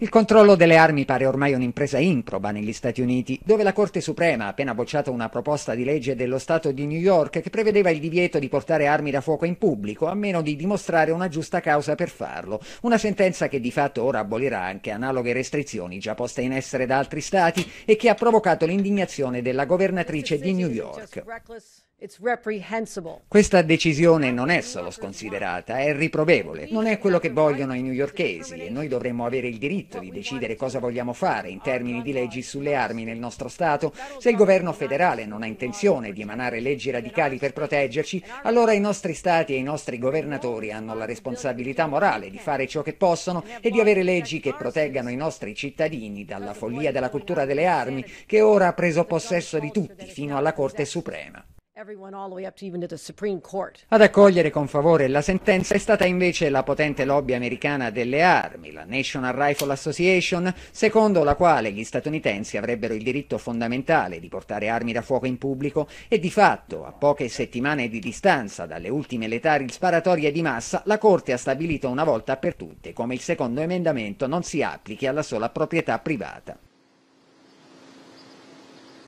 Il controllo delle armi pare ormai un'impresa improba negli Stati Uniti, dove la Corte Suprema ha appena bocciato una proposta di legge dello Stato di New York che prevedeva il divieto di portare armi da fuoco in pubblico, a meno di dimostrare una giusta causa per farlo, una sentenza che di fatto ora abolirà anche analoghe restrizioni già poste in essere da altri Stati e che ha provocato l'indignazione della governatrice di New York. Questa decisione non è solo sconsiderata, è riprovevole. Non è quello che vogliono i newyorkesi e noi dovremmo avere il diritto di decidere cosa vogliamo fare in termini di leggi sulle armi nel nostro Stato. Se il governo federale non ha intenzione di emanare leggi radicali per proteggerci, allora i nostri Stati e i nostri governatori hanno la responsabilità morale di fare ciò che possono e di avere leggi che proteggano i nostri cittadini dalla follia della cultura delle armi che ora ha preso possesso di tutti fino alla Corte Suprema. Ad accogliere con favore la sentenza è stata invece la potente lobby americana delle armi, la National Rifle Association, secondo la quale gli statunitensi avrebbero il diritto fondamentale di portare armi da fuoco in pubblico e di fatto, a poche settimane di distanza dalle ultime letali sparatorie di massa, la Corte ha stabilito una volta per tutte come il secondo emendamento non si applichi alla sola proprietà privata.